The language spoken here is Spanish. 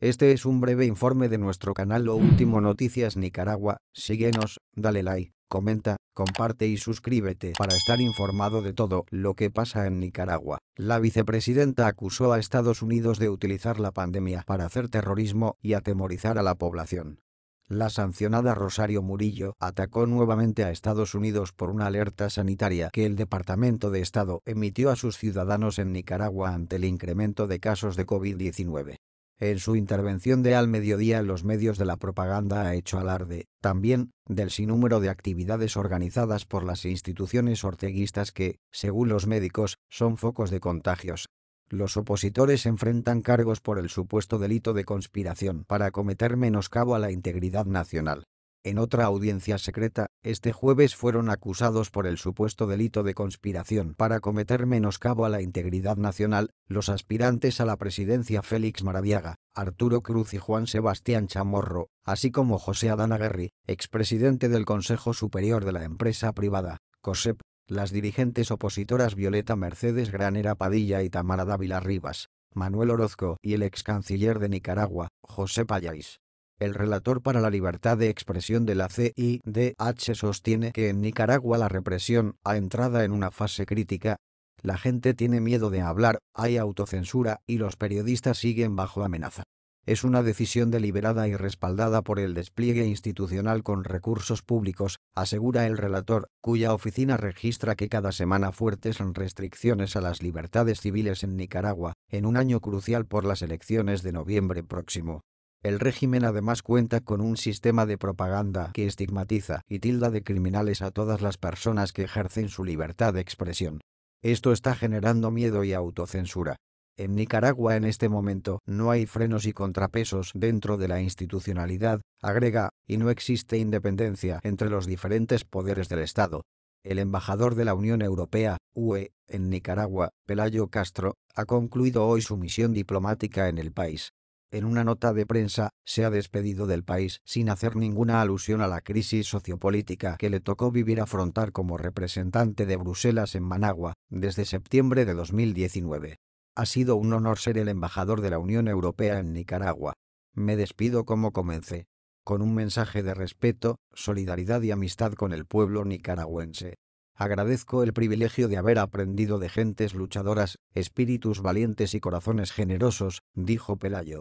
Este es un breve informe de nuestro canal Lo Último Noticias Nicaragua, síguenos, dale like, comenta, comparte y suscríbete para estar informado de todo lo que pasa en Nicaragua. La vicepresidenta acusó a Estados Unidos de utilizar la pandemia para hacer terrorismo y atemorizar a la población. La sancionada Rosario Murillo atacó nuevamente a Estados Unidos por una alerta sanitaria que el Departamento de Estado emitió a sus ciudadanos en Nicaragua ante el incremento de casos de COVID-19. En su intervención de al mediodía en los medios de la propaganda ha hecho alarde, también, del sinnúmero de actividades organizadas por las instituciones orteguistas que, según los médicos, son focos de contagios. Los opositores enfrentan cargos por el supuesto delito de conspiración para cometer menoscabo a la integridad nacional. En otra audiencia secreta, este jueves fueron acusados por el supuesto delito de conspiración para cometer menoscabo a la integridad nacional, los aspirantes a la presidencia Félix Maradiaga, Arturo Cruz y Juan Sebastián Chamorro, así como José Adán Aguerri, expresidente del Consejo Superior de la Empresa Privada, COSEP, las dirigentes opositoras Violeta Mercedes Granera Padilla y Tamara Dávila Rivas, Manuel Orozco y el ex canciller de Nicaragua, José Payáis. El relator para la libertad de expresión de la CIDH sostiene que en Nicaragua la represión ha entrado en una fase crítica. La gente tiene miedo de hablar, hay autocensura y los periodistas siguen bajo amenaza. Es una decisión deliberada y respaldada por el despliegue institucional con recursos públicos, asegura el relator, cuya oficina registra que cada semana fuertes son restricciones a las libertades civiles en Nicaragua, en un año crucial por las elecciones de noviembre próximo. El régimen además cuenta con un sistema de propaganda que estigmatiza y tilda de criminales a todas las personas que ejercen su libertad de expresión. Esto está generando miedo y autocensura. En Nicaragua en este momento no hay frenos y contrapesos dentro de la institucionalidad, agrega, y no existe independencia entre los diferentes poderes del Estado. El embajador de la Unión Europea, UE, en Nicaragua, Pelayo Castro, ha concluido hoy su misión diplomática en el país en una nota de prensa, se ha despedido del país sin hacer ninguna alusión a la crisis sociopolítica que le tocó vivir afrontar como representante de Bruselas en Managua desde septiembre de 2019. Ha sido un honor ser el embajador de la Unión Europea en Nicaragua. Me despido como comencé, con un mensaje de respeto, solidaridad y amistad con el pueblo nicaragüense. Agradezco el privilegio de haber aprendido de gentes luchadoras, espíritus valientes y corazones generosos, dijo Pelayo.